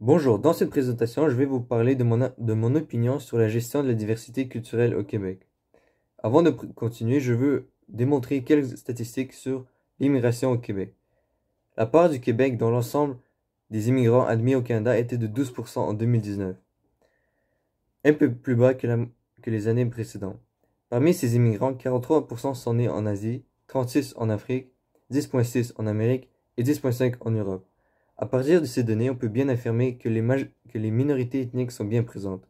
Bonjour, dans cette présentation, je vais vous parler de mon, opinion sur la gestion de la diversité culturelle au Québec. Avant de continuer, je veux démontrer quelques statistiques sur l'immigration au Québec. La part du Québec dans l'ensemble des immigrants admis au Canada était de 12% en 2019, un peu plus bas que, que les années précédentes. Parmi ces immigrants, 43% sont nés en Asie, 36% en Afrique, 10,6% en Amérique et 10,5% en Europe. À partir de ces données, on peut bien affirmer que les, que les minorités ethniques sont bien présentes.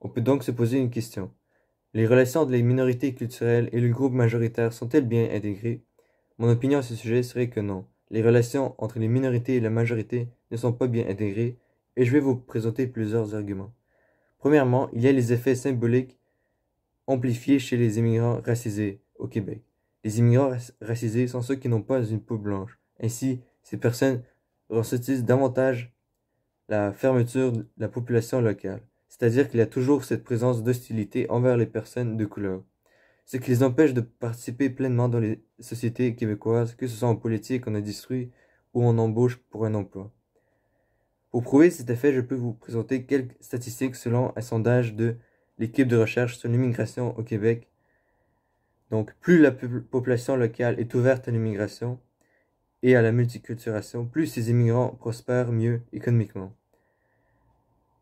On peut donc se poser une question. Les relations entre les minorités culturelles et le groupe majoritaire sont-elles bien intégrées Mon opinion à ce sujet serait que non. Les relations entre les minorités et la majorité ne sont pas bien intégrées, et je vais vous présenter plusieurs arguments. Premièrement, il y a les effets symboliques amplifiés chez les immigrants racisés au Québec. Les immigrants racisés sont ceux qui n'ont pas une peau blanche. Ainsi, ces personnes ressentissent davantage la fermeture de la population locale, c'est-à-dire qu'il y a toujours cette présence d'hostilité envers les personnes de couleur, ce qui les empêche de participer pleinement dans les sociétés québécoises, que ce soit en politique, en industrie ou en embauche pour un emploi. Pour prouver cet effet, je peux vous présenter quelques statistiques selon un sondage de l'équipe de recherche sur l'immigration au Québec. Donc, plus la population locale est ouverte à l'immigration, et à la multiculturation, plus ces immigrants prospèrent mieux économiquement.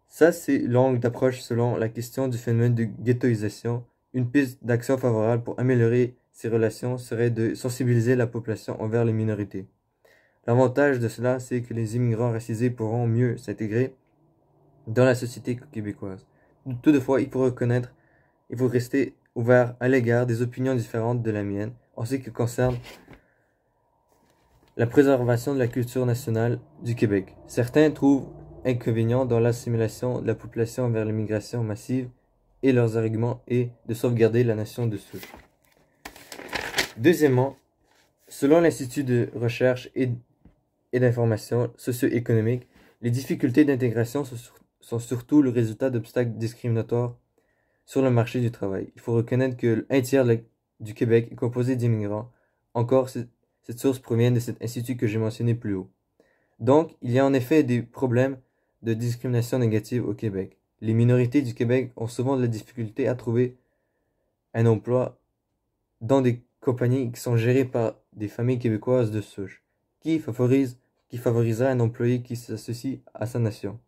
Ça, c'est l'angle d'approche selon la question du phénomène de ghettoisation. Une piste d'action favorable pour améliorer ces relations serait de sensibiliser la population envers les minorités. L'avantage de cela, c'est que les immigrants racisés pourront mieux s'intégrer dans la société québécoise. Toutefois, il faut reconnaître, il faut rester ouvert à l'égard des opinions différentes de la mienne en ce qui concerne la préservation de la culture nationale du Québec. Certains trouvent inconvénient dans l'assimilation de la population vers l'immigration massive et leurs arguments est de sauvegarder la nation de souche. Deuxièmement, selon l'Institut de recherche et, d'information socio-économique, les difficultés d'intégration sont, surtout le résultat d'obstacles discriminatoires sur le marché du travail. Il faut reconnaître que un tiers du Québec est composé d'immigrants. Encore, cette source provient de cet institut que j'ai mentionné plus haut. Donc, il y a en effet des problèmes de discrimination négative au Québec. Les minorités du Québec ont souvent de la difficulté à trouver un emploi dans des compagnies qui sont gérées par des familles québécoises de souche, qui favorise qui favorisera un employé qui s'associe à sa nation.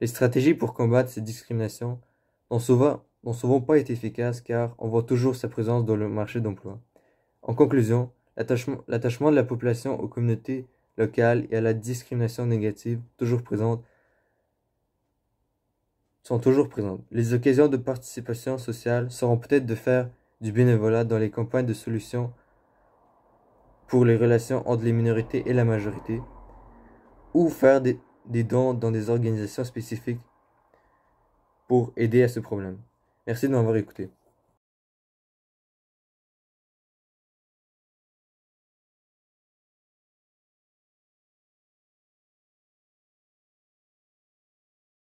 Les stratégies pour combattre ces discriminations n'ont souvent, souvent, pas été efficaces car on voit toujours sa présence dans le marché d'emploi. En conclusion, L'attachement de la population aux communautés locales et à la discrimination négative toujours présente sont toujours présentes. Les occasions de participation sociale seront peut-être de faire du bénévolat dans les campagnes de solutions pour les relations entre les minorités et la majorité, ou faire des, des dons dans des organisations spécifiques pour aider à ce problème. Merci de m'avoir écouté.